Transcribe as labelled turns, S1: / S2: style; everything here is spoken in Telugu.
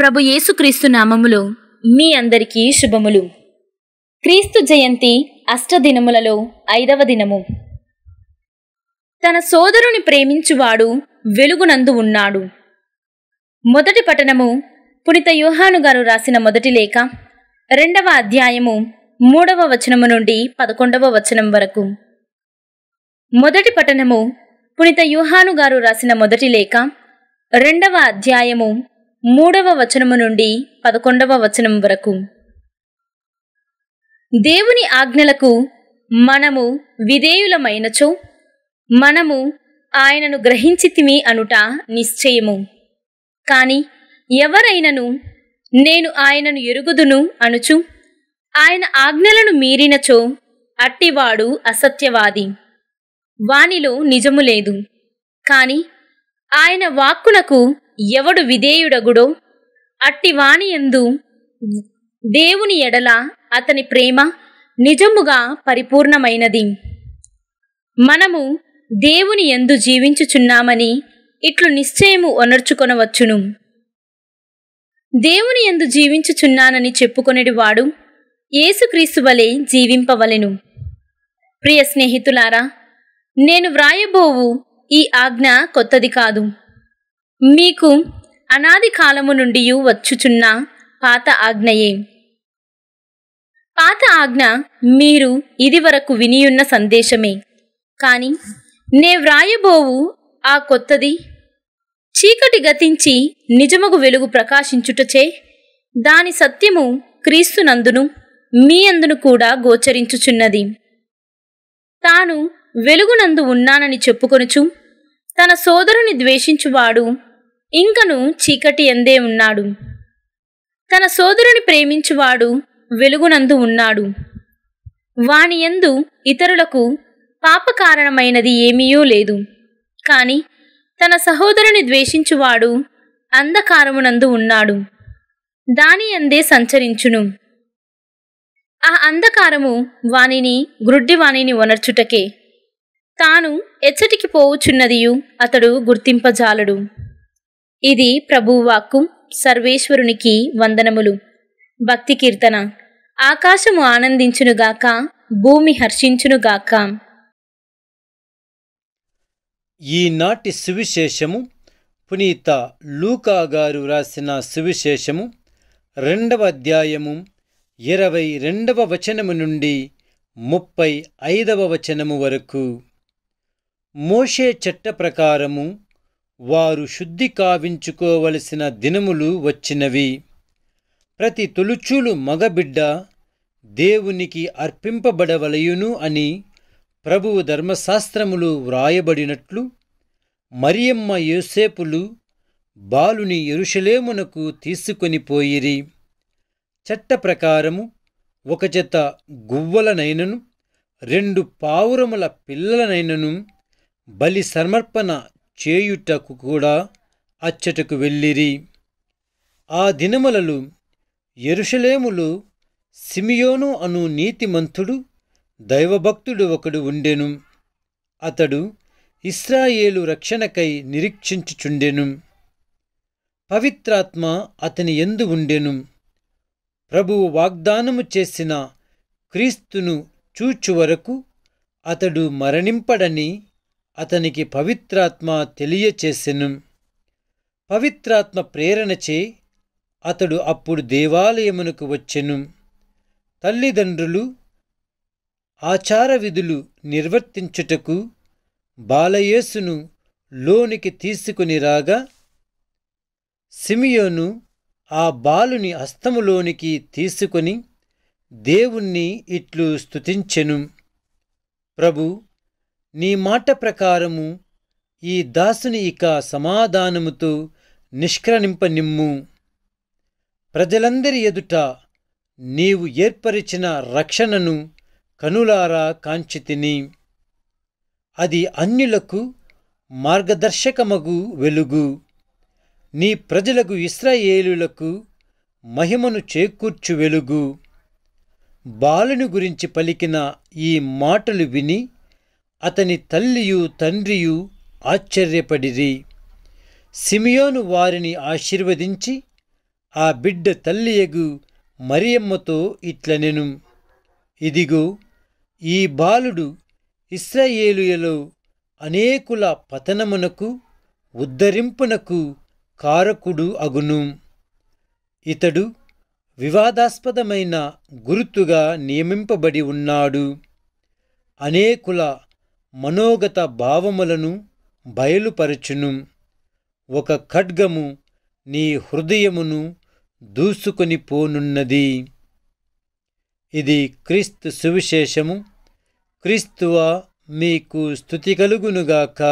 S1: ప్రభు యేసుక్రీస్తు నామములో మీ అందరికీ శుభములు క్రీస్తు జయంతి అష్టదినములలో ఐదవ దినము తన సోదరుని ప్రేమించువాడు వెలుగునందు ఉన్నాడు మొదటి పఠనము పునిత యూహాను గారు రాసిన మొదటి లేఖ రెండవ అధ్యాయము మూడవ వచనము నుండి పదకొండవ వచనం వరకు మొదటి పఠనము పునిత యూహాను గారు రాసిన మొదటి లేఖ రెండవ అధ్యాయము మూడవ వచనము నుండి పదకొండవ వచనం వరకు దేవుని ఆజ్ఞలకు మనము విధేయులమైనచో మనము ఆయనను గ్రహించితిమి అనుట నిశ్చయము కాని ఎవరైనను నేను ఆయనను ఎరుగుదును అనుచు ఆయన ఆజ్ఞలను మీరినచో అట్టివాడు అసత్యవాది వానిలో నిజము లేదు కాని ఆయన వాక్కునకు ఎవడు విధేయుడగుడో వాణి ఎందు దేవుని ఎడల అతని ప్రేమ నిజముగా పరిపూర్ణమైనది మనము దేవుని ఎందు జీవించుచున్నామని ఇట్లు నిశ్చయము ఒనర్చుకొనవచ్చును దేవుని ఎందు జీవించుచున్నానని వాడు ఏసుక్రీస్తు వలె జీవింపవలెను ప్రియ స్నేహితులారా నేను వ్రాయబోవు ఈ ఆజ్ఞ కొత్తది కాదు మీకు అనాది కాలము నుండి వచ్చుచున్న పాత ఆజ్ఞయే పాత ఆజ్ఞ మీరు ఇదివరకు వినియున్న సందేశమే కానీ నే వ్రాయబోవు ఆ కొత్తది చీకటి గతించి నిజముగు వెలుగు ప్రకాశించుటచే దాని సత్యము క్రీస్తునందును మీ అందును కూడా గోచరించుచున్నది తాను వెలుగునందు ఉన్నానని చెప్పుకొనుచు తన సోదరుని ద్వేషించువాడు ఇంకను చీకటి ఎందే ఉన్నాడు తన సోదరుని ప్రేమించువాడు వెలుగునందు ఉన్నాడు వాని ఎందు ఇతరులకు పాపకారణమైనది ఏమీయూ లేదు కాని తన సహోదరుని ద్వేషించువాడు అంధకారమునందు ఉన్నాడు దాని అందే సంచరించును ఆ అంధకారము వానిని గ్రుడ్డివాణిని వనర్చుటకే తాను ఎచ్చటికి పోవుచున్నదియు అతడు గుర్తింపజాలడు ఇది ప్రభువాక్కు సర్వేశ్వరునికి వందనములు భక్తి కీర్తన ఆకాశము ఆనందించునుగాక భూమి హర్షించునుగాక
S2: ఈనాటి సువిశేషము పునీత లూకా గారు రాసిన సువిశేషము రెండవ అధ్యాయము ఇరవై రెండవ వచనము నుండి ముప్పై ఐదవ వచనము వరకు మోషే చట్ట ప్రకారము వారు శుద్ధి కావించుకోవలసిన దినములు వచ్చినవి ప్రతి తొలుచూలు మగబిడ్డ దేవునికి అర్పింపబడవలయును అని ప్రభువు ధర్మశాస్త్రములు వ్రాయబడినట్లు మరియమ్మ యోసేపులు బాలుని ఎరుషలేమునకు తీసుకొని పోయిరి చట్ట ప్రకారము ఒక జత గువ్వలనైనను రెండు పావురముల పిల్లలనైనను బలి సమర్పణ చేయుటకు కూడా అచ్చటకు వెళ్ళిరి ఆ దినములలు ఎరుషలేములు సిమియోను అను నీతిమంతుడు దైవభక్తుడు ఒకడు ఉండెను అతడు ఇస్రాయేలు రక్షణకై నిరీక్షించుచుండెను పవిత్రాత్మ అతని ఎందు ఉండెను ప్రభువు వాగ్దానము చేసిన క్రీస్తును చూచు వరకు అతడు మరణింపడని అతనికి పవిత్రాత్మ తెలియచేసెను పవిత్రాత్మ ప్రేరణచే అతడు అప్పుడు దేవాలయమునకు వచ్చెను తల్లిదండ్రులు ఆచార విధులు నిర్వర్తించుటకు బాలయేసును లోనికి తీసుకుని రాగా సిమియోను ఆ బాలుని హస్తములోనికి తీసుకొని దేవుణ్ణి ఇట్లు స్తుతించెను ప్రభు నీ మాట ప్రకారము ఈ దాసుని ఇక సమాధానముతో నిష్క్రణింపనిమ్ము ప్రజలందరి ఎదుట నీవు ఏర్పరిచిన రక్షణను కనులారా కాంచితిని అది అన్యులకు మార్గదర్శకమగు వెలుగు నీ ప్రజలకు ఇస్రాయేలులకు మహిమను చేకూర్చు వెలుగు బాలుని గురించి పలికిన ఈ మాటలు విని అతని తల్లియు తండ్రియు ఆశ్చర్యపడిరి సిమియోను వారిని ఆశీర్వదించి ఆ బిడ్డ తల్లియగు మరియమ్మతో ఇట్లనెను ఇదిగో ఈ బాలుడు ఇస్రాయేలుయలో అనేకుల పతనమునకు ఉద్ధరింపునకు కారకుడు అగును ఇతడు వివాదాస్పదమైన గురుతుగా నియమింపబడి ఉన్నాడు అనేకుల మనోగత భావములను బయలుపరచును ఒక ఖడ్గము నీ హృదయమును దూసుకొని పోనున్నది ఇది క్రీస్తు సువిశేషము క్రీస్తువా మీకు స్థుతి కలుగునుగాక